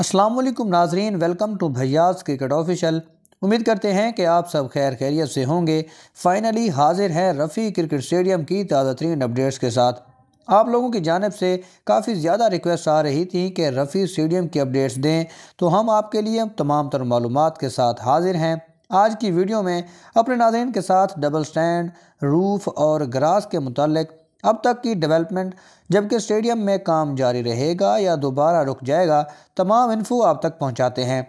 असलम नाजरीन welcome to भैयाज cricket official उम्मीद करते हैं कि आप सब खैर खैरियत से होंगे फाइनली हाजिर हैं रफ़ी क्रिकेट स्टेडियम की ताज़ा तरीन अपडेट्स के साथ आप लोगों की जानब से काफ़ी ज़्यादा रिक्वेस्ट आ रही थी कि रफ़ी स्टेडियम की अपडेट्स दें तो हम आपके लिए तमाम तर मालूम के साथ हाजिर हैं आज की वीडियो में अपने नाजरन के साथ डबल स्टैंड रूफ़ और ग्रास के मतलब अब तक की डेवलपमेंट जबकि स्टेडियम में काम जारी रहेगा या दोबारा रुक जाएगा तमाम इन्फो आप तक पहुंचाते हैं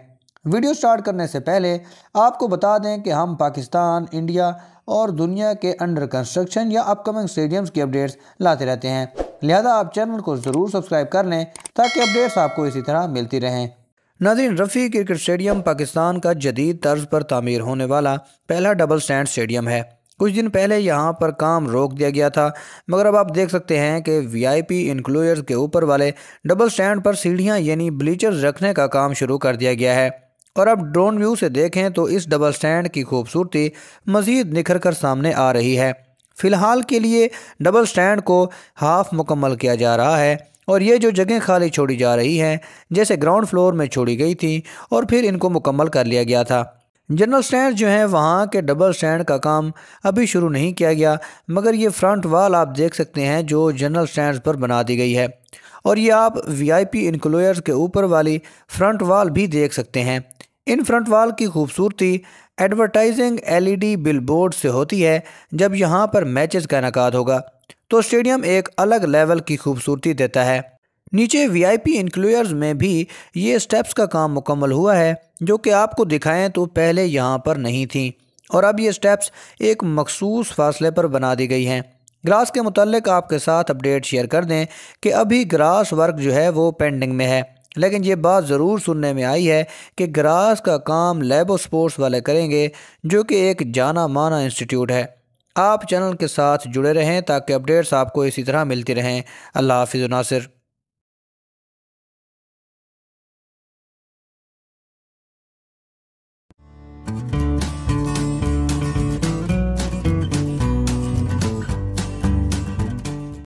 वीडियो स्टार्ट करने से पहले आपको बता दें कि हम पाकिस्तान इंडिया और दुनिया के अंडर कंस्ट्रक्शन या अपकमिंग स्टेडियम्स की अपडेट्स लाते रहते हैं लिहाजा आप चैनल को ज़रूर सब्सक्राइब कर लें ताकि अपडेट्स आपको इसी तरह मिलती रहें नदीन रफ़ी क्रिकेट स्टेडियम पाकिस्तान का जदीद तर्ज पर तामीर होने वाला पहला डबल स्टैंड स्टेडियम है कुछ दिन पहले यहाँ पर काम रोक दिया गया था मगर अब आप देख सकते हैं कि वीआईपी आई के ऊपर वाले डबल स्टैंड पर सीढ़ियाँ यानी ब्लीचर्स रखने का काम शुरू कर दिया गया है और अब ड्रोन व्यू से देखें तो इस डबल स्टैंड की खूबसूरती मज़ीद निखर कर सामने आ रही है फ़िलहाल के लिए डबल स्टैंड को हाफ मुकम्मल किया जा रहा है और ये जो जगह खाली छोड़ी जा रही हैं जैसे ग्राउंड फ्लोर में छोड़ी गई थी और फिर इनको मुकम्मल कर लिया गया था जनरल स्टैंड जो हैं वहाँ के डबल स्टैंड का काम अभी शुरू नहीं किया गया मगर ये फ्रंट वाल आप देख सकते हैं जो जनरल स्टैंड पर बना दी गई है और ये आप वीआईपी इनक्लोयर्स के ऊपर वाली फ्रंट वाल भी देख सकते हैं इन फ्रंट वाल की खूबसूरती एडवर्टाइजिंग एलईडी बिलबोर्ड से होती है जब यहाँ पर मैचेस का इनका होगा तो स्टेडियम एक अलग लेवल की खूबसूरती देता है नीचे वीआईपी इंक्लूयर्स में भी ये स्टेप्स का काम मुकम्मल हुआ है जो कि आपको दिखाएं तो पहले यहाँ पर नहीं थी और अब ये स्टेप्स एक मखसूस फासले पर बना दी गई हैं ग्रास के मतलब आपके साथ अपडेट शेयर कर दें कि अभी ग्रास वर्क जो है वो पेंडिंग में है लेकिन ये बात ज़रूर सुनने में आई है कि ग्रास का काम लेबो स्पोर्ट्स वाले करेंगे जो कि एक जाना माना इंस्टीट्यूट है आप चैनल के साथ जुड़े रहें ताकि अपडेट्स आपको इसी तरह मिलती रहें अल्लाह हाफिज़ नासिर